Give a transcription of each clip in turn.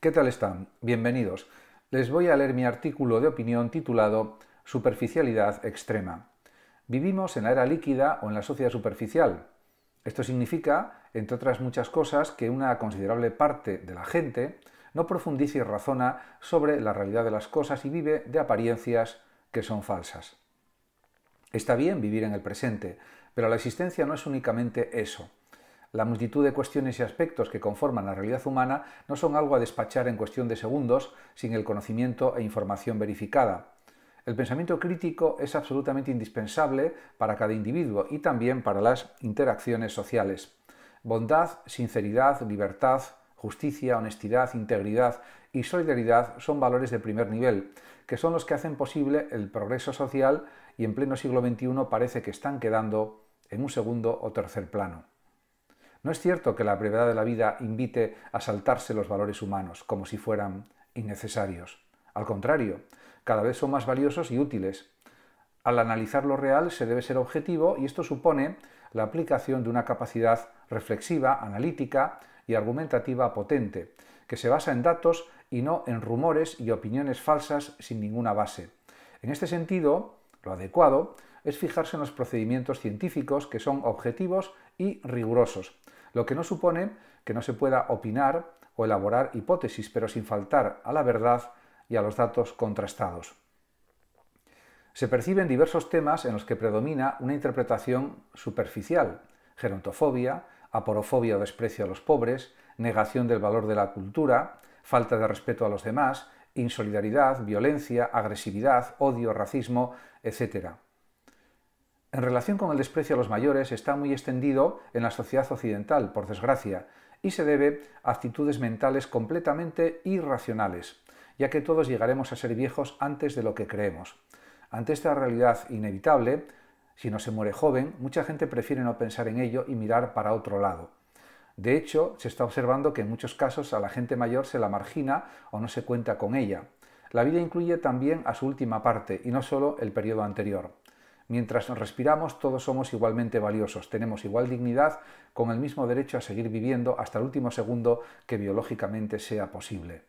¿Qué tal están? Bienvenidos. Les voy a leer mi artículo de opinión titulado Superficialidad extrema. Vivimos en la era líquida o en la sociedad superficial. Esto significa, entre otras muchas cosas, que una considerable parte de la gente no profundiza y razona sobre la realidad de las cosas y vive de apariencias que son falsas. Está bien vivir en el presente, pero la existencia no es únicamente eso. La multitud de cuestiones y aspectos que conforman la realidad humana no son algo a despachar en cuestión de segundos sin el conocimiento e información verificada. El pensamiento crítico es absolutamente indispensable para cada individuo y también para las interacciones sociales. Bondad, sinceridad, libertad, justicia, honestidad, integridad y solidaridad son valores de primer nivel, que son los que hacen posible el progreso social y en pleno siglo XXI parece que están quedando en un segundo o tercer plano. No es cierto que la brevedad de la vida invite a saltarse los valores humanos como si fueran innecesarios. Al contrario, cada vez son más valiosos y útiles. Al analizar lo real se debe ser objetivo y esto supone la aplicación de una capacidad reflexiva, analítica y argumentativa potente, que se basa en datos y no en rumores y opiniones falsas sin ninguna base. En este sentido, lo adecuado es fijarse en los procedimientos científicos que son objetivos y rigurosos, lo que no supone que no se pueda opinar o elaborar hipótesis, pero sin faltar a la verdad y a los datos contrastados. Se perciben diversos temas en los que predomina una interpretación superficial, gerontofobia, aporofobia o desprecio a los pobres, negación del valor de la cultura, falta de respeto a los demás, insolidaridad, violencia, agresividad, odio, racismo, etc en relación con el desprecio a los mayores está muy extendido en la sociedad occidental, por desgracia, y se debe a actitudes mentales completamente irracionales, ya que todos llegaremos a ser viejos antes de lo que creemos. Ante esta realidad inevitable, si no se muere joven, mucha gente prefiere no pensar en ello y mirar para otro lado. De hecho, se está observando que en muchos casos a la gente mayor se la margina o no se cuenta con ella. La vida incluye también a su última parte y no solo el periodo anterior. Mientras respiramos, todos somos igualmente valiosos, tenemos igual dignidad, con el mismo derecho a seguir viviendo hasta el último segundo que biológicamente sea posible.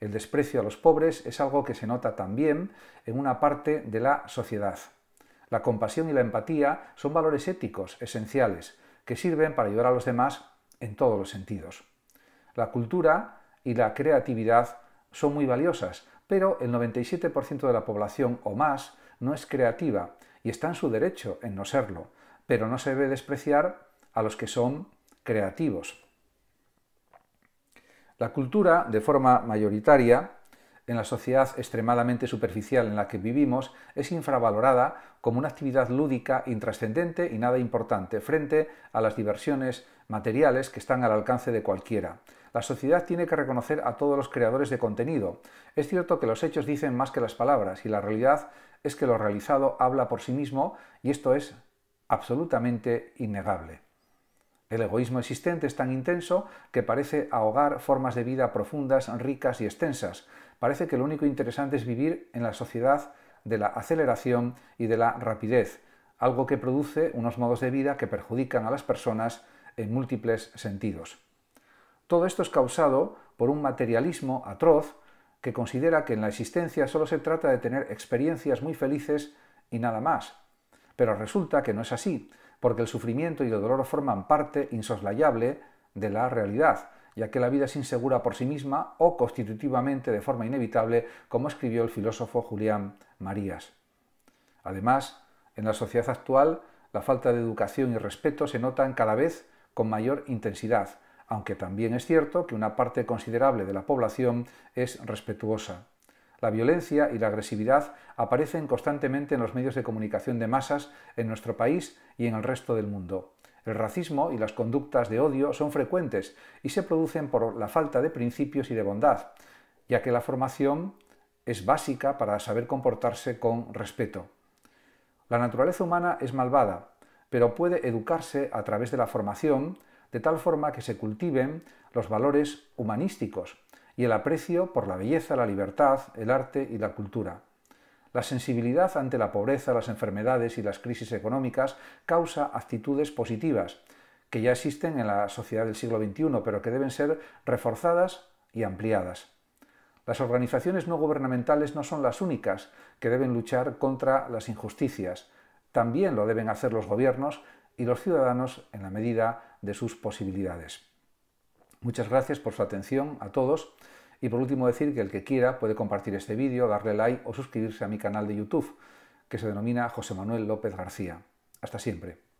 El desprecio a los pobres es algo que se nota también en una parte de la sociedad. La compasión y la empatía son valores éticos esenciales que sirven para ayudar a los demás en todos los sentidos. La cultura y la creatividad son muy valiosas, pero el 97% de la población o más no es creativa y está en su derecho en no serlo, pero no se debe despreciar a los que son creativos. La cultura, de forma mayoritaria, en la sociedad extremadamente superficial en la que vivimos, es infravalorada como una actividad lúdica intrascendente y nada importante frente a las diversiones materiales que están al alcance de cualquiera. La sociedad tiene que reconocer a todos los creadores de contenido. Es cierto que los hechos dicen más que las palabras y la realidad es que lo realizado habla por sí mismo y esto es absolutamente innegable. El egoísmo existente es tan intenso que parece ahogar formas de vida profundas, ricas y extensas. Parece que lo único interesante es vivir en la sociedad de la aceleración y de la rapidez, algo que produce unos modos de vida que perjudican a las personas en múltiples sentidos. Todo esto es causado por un materialismo atroz que considera que en la existencia solo se trata de tener experiencias muy felices y nada más. Pero resulta que no es así, porque el sufrimiento y el dolor forman parte insoslayable de la realidad, ya que la vida es insegura por sí misma o constitutivamente de forma inevitable, como escribió el filósofo Julián Marías. Además, en la sociedad actual, la falta de educación y respeto se notan cada vez con mayor intensidad, aunque también es cierto que una parte considerable de la población es respetuosa. La violencia y la agresividad aparecen constantemente en los medios de comunicación de masas en nuestro país y en el resto del mundo. El racismo y las conductas de odio son frecuentes y se producen por la falta de principios y de bondad, ya que la formación es básica para saber comportarse con respeto. La naturaleza humana es malvada, pero puede educarse a través de la formación, de tal forma que se cultiven los valores humanísticos y el aprecio por la belleza, la libertad, el arte y la cultura. La sensibilidad ante la pobreza, las enfermedades y las crisis económicas causa actitudes positivas, que ya existen en la sociedad del siglo XXI, pero que deben ser reforzadas y ampliadas. Las organizaciones no gubernamentales no son las únicas que deben luchar contra las injusticias. También lo deben hacer los gobiernos y los ciudadanos en la medida de sus posibilidades. Muchas gracias por su atención a todos y por último decir que el que quiera puede compartir este vídeo, darle like o suscribirse a mi canal de YouTube que se denomina José Manuel López García. Hasta siempre.